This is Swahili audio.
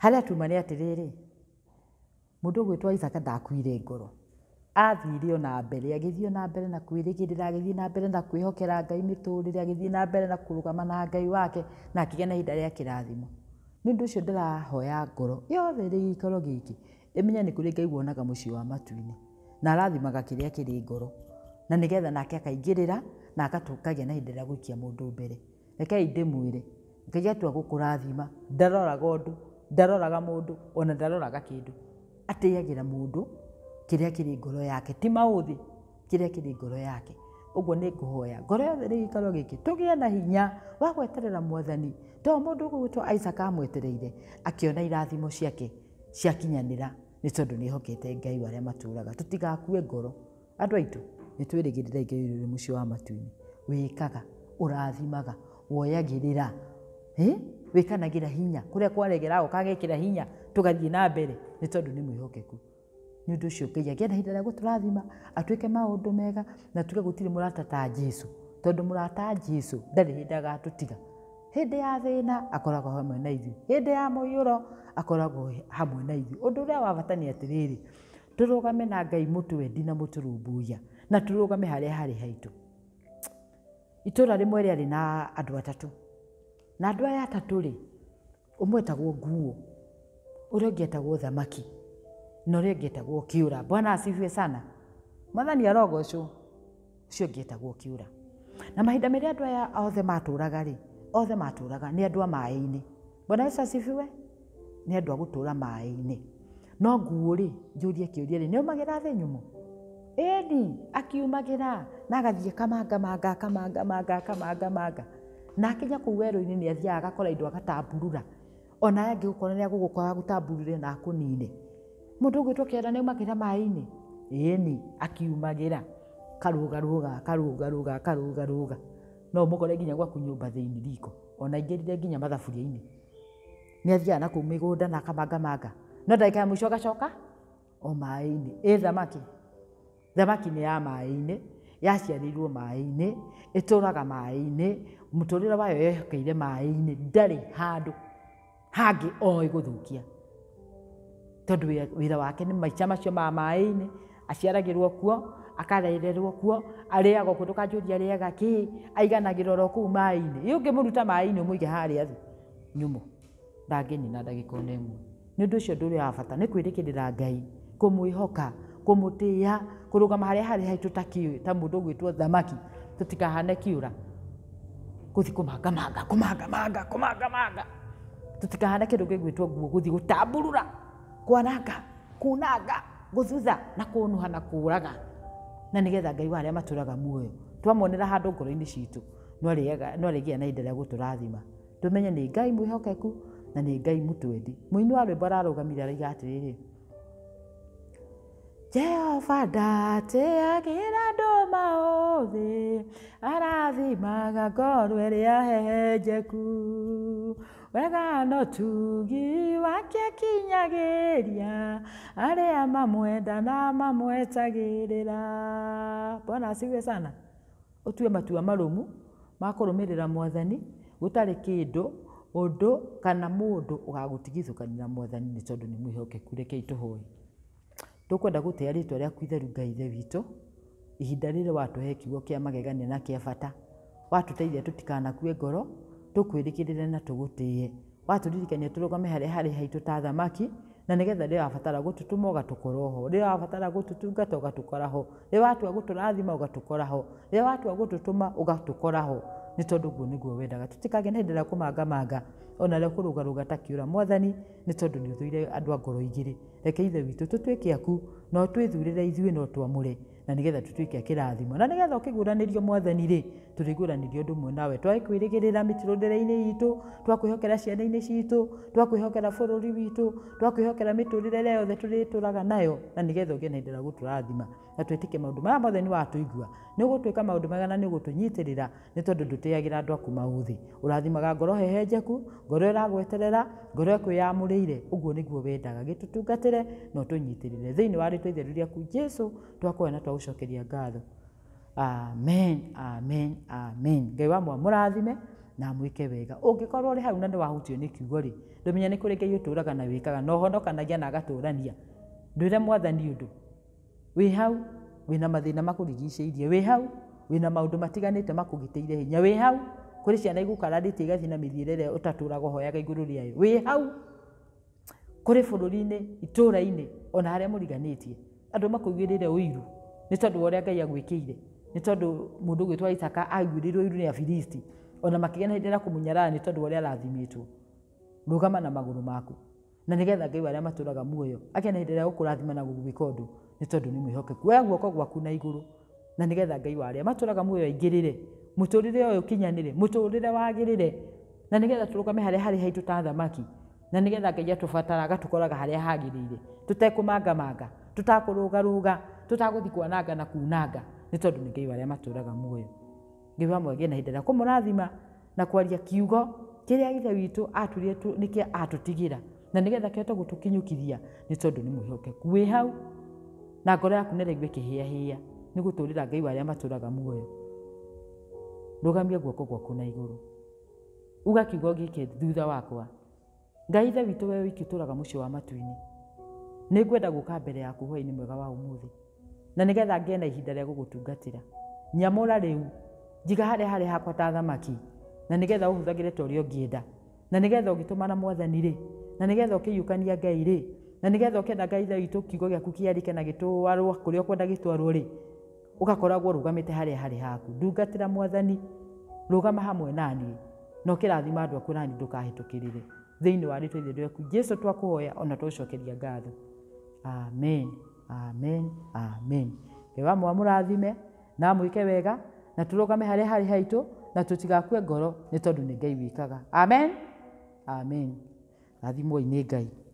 harä a tuma nä atä rä rä må ndå å gwä two ithaka ndakuire ngoro athire ona mbere agithie na mbere na kwirigirira agithie na mbere na kwihokera ngai miturire agithie na mbere na kurugama na ngai wake na akigena ihinda ria kirathimo ni undu ucio ndirahoya ngoro yothe ri gikoro giki imenye ni kuri ngai wonaga mucii wa matu matuini na arathimaga kiria kiri ngoro na nigetha nake akaingirira na akatukagia na ihinda ria guikia mundu mbere rekei ndimwire ngai atua gukurathima ndaroraga undu ndaroraga mundu ona ndaroraga kindu atiagira mundu kiria kiri ngoro yake ti mauthi kiria kiri ngoro yake uguo ni nguhoya ngoro yothe ni gikaro giki tugie na hinya wa gweterera mwathani to mundu ugwitwo Isaac amwetereire akiona irathimo ciake ciakinyanira ni tondu ni hokete ngai waria maturaga tutigakue ngoro andu aitu ni twirigirira igai mucio wa matuini wikaga urathimaga woyagirira eh wikanagira hinya kuria kwaregera ukagekira hinya tugathii na mbere ni tondu ni mwihokeku ni undu ucio ngai angienda hinda ria guturathima atwike maundu mega na tuge gutiri murata ta jesu tondu murata jesu ndari hinda agatutiga hindi ya thina akoragwo hamwe na ithuĩ hindi ya mũiyũro akoragwo hamwe na ithuĩ ũndũ ũrĩa wa bata nĩ atĩrĩrĩ tũrũgame na ngai mũtwendi na mũtũrũmbũiya na tũrũgame harĩa harĩ haitũ itũra rĩmwe rĩarĩ na andũ atatũ na andå aya atatå rä å mwetagwo nguo å rä a å ngä etagwo thamaki na å rä a å ngä etagwo kä å ra bwana acibue sana mwathani arogo å cio å ngä etagwo kä å ra na mahinda mä rä a andå aya othe matå raga rä othe matå raga nä andå a maä-inä bwana yesu acibue nä andå a gå tå ra maä-inä no nguo rä njå rie kä å ria rä nä å magä ra thä nyå ĩni akiumagĩra na agathiĩ na akinya kå u werå-inä nä athiaga agakora indo agatamburura ona aya angä gå korwo nä agå gå na akå nine må ndå å gwä two kĩenda nä aumagä ra maä-inä ĩni akiumagä ra karå rũga akarũga rũga akarũga rũga no mũkore nginya gwaku nyũmba thĩinĩ riko ona ingĩrire nginya mathaburia inä nĩ athiaga na kũu mĩgũnda na akamangamanga no ndagĩka ya mũico agacoka o maĩ-inĩ ĩ thamaki thamaki ya maä inä yaciarirwo maĩ-inĩ ĩtũraga maĩ-inĩ mũtũrĩre wayo yehokeire maĩ-inĩ ndarĩ handũ hangĩ oĩ gũthũkia tondũ wĩra wake nĩ maica macio ma maĩ-inĩ aciaragĩrwo kuo akarererwo kuo arĩagwo kuo ndũkanjũria arĩaga kĩĩ aiganagĩra oro kũu maĩ-inĩ ĩ ũngĩmũruta maĩ-inĩ ũmũige harĩa thĩ nyumo ndangĩnina ndagĩka ona ĩmwe nĩ ũndũ ũcio ũndũ ũrĩa wa bata nĩ kwĩrĩkĩrĩra Ngai kũmwĩhoka kumutia kuruga haria hari hai tutaki ta mundu ugwitwo thamaki tutikahane kiura kuthi kumaga kumaga maga maga kumaga maga tutika tutikahane kindu gwitwa guo guthi gutaburura kwanaka kunaga guthutha na kunuha na kuraga na nigetha ngai wa maturaga muoyo twamonera handu ngoro-ini citu no arigia na ihinda guturathima tumenye ni ngai mwihokeku na ni ngai mutwendi muini wa rwimbo ararugamire araiga atiriri Jehova ndatĩagĩra maũthĩ arathimaga ngoro ĩrĩa hehenjeku wega no tugi wake arä a mamwenda na mamwetagä rä mamwetagĩrĩra bwana asifiwe sana tue matua marå mu makå rå mä rä ra mwathani gå tarä kä ndå å ndå kana må ndå å mũndũ ũgagũtigithũkania na mwathani nä nĩ tondũ nĩ mwĩhokeku rekei tũhoe tukwenda guteya ritwa riaku kwitheru ngai ithe witå ihinda watu watũhe kiugo kĩa magegania na kĩa bata tutikana tũtikanakue ngoro tukwirikirire na tũgũtĩĩe watũririkania tũrũgame harĩa harĩ haitũ ta thamaki na nĩgetha rĩrĩa wabatara gũtũtũma ũgatũkora ho rĩrĩa wabatara gũtũtungata ũgatũkora ho watu agutu gũtũrathima ũgatũkora ho rĩrĩa watu agututuma ũgatũkora ho nä tondå guo nä guo wendaga tå tikagä na hä ndä rä a manga ona rä a kå rå ga ra mwathani nä tondå nä å thå ire andå angoro igä rä reke ithe witå tå tuä ke aku no twä thurä re ithuä no twamå re na nä getha tå tuä ke akä rathimo na nä getha å kä guå ranä rio mwathani rä turigura ni guå ranä nawe twakwä rä gä rä ra mä tirå ndä re-inä itå twakwä ciana-inä citå twakwä hokera bå rå ri witå twakwä hokera mä tå rä yothe tå nayo na nä getha å gä na hindä ä na twä maundu ke maya mothe ni watåigua nä å gå tuä ka maå ndå mega na nä å gå tå nyitä rä ra aku maåthä å ngoro hehenjeku ngoro ä ngoro ĩkwä yamå rä ire å guo wendaga gitutungatire tå tungatä re na å tå nyitä rä re thä inä wa jesu twakwena twagå ngatho amen amen amen ngai wa mwa murathime na mwike wega ungikorwo ri hau na ni wahutio ni kiugo ri ndumenye ni kuri ngai uturaga na wikaga na uhonokanagia na agaturania ndwire mwathani undu wi hau wina mathina makurigicĩirie wĩ hau wĩna maũndũ matiganĩte makũgitĩire hinya wĩ hau kũrĩ ciana igũkararĩte igathiĩ na mĩthiĩre ĩrĩa ũtatũraga ũhoyaga igũrũ rĩayo wĩ hau kũrĩ bũrũri-inĩ itũũra-inĩ ona harĩa mũriganĩtie andũ makũigĩrĩire ũiru nĩ tondũ wa ũrĩa ngai agwĩkĩire nä tondå må ndå å gwä two isaka aguä rä iru nä afilisti ona makägena hä ndä ä kå nä tondå wa rä a arathimä rå gama na magå rå maku na nä getha ngai arä a matå raga muoyo akena hä ndä ä rä a gå kå rathima na gå gwä ka å ndå nä tondå nä mwä hokeku woya guoko gwaku na igå rå na nä getha ngai wa arä a matå raga muoyo aingä rä re må tå rä re å yå kinyanä re må tå rä re wagä rä re na nä getha tå rå game harä a harä haitå ta thamaki na nä getha ngai atå bataraga tå koraga harä a hagä rä ire tå tekå manga tå takå rå ga ga tå tagå thi kwananga na kunanga nä tondå nä ngai arä a matåraga muoyo ngai wa na hä ndä ä kå må rathima na kwaria kiugo kä rä a ithe witå atå nä kä atå tigä ra na nä getha kä hote gå tå kinyå kithia nä tondå nä må hokeku wä hau na ngoro yaku nä raigue kä hä ahä a nä gå tå rä ra ngai arä a matå raga muoyo rå gamia guoko gwaku na igå rå uga kiugo gä kä thutha wakwa ngai ithe witå we wiki tå raga må ciä wa matu-inä nä ngwenda gå ka mbere yaku hwainä mwega wa å må thä na nigetha ngie na ihinda ria gugutungatira nyamura riu jiga hare hare hakwa ta thamaki na nigetha uhuthagire å hå thagä na nigetha ugitumana mwathani ri na nigetha ukiyukania ngai ri na nigetha ukenda ngai tha itu kigo gä aku na gä twarwo kå rä a å kwenda gä hare rä haku ndungatä mwathani rugama hamwe naniä na å kä aku nani ndå kahätå kä rä re thä inä wa rä twa ithe rä jesu twakuhoya ona twå cokeria ngatho amen amen amen ngewa rathime na ke wega na harä a harä haitå na tigakue ngoro nä tondå nä ngai wikaga amen amen rathimwoi nä ngai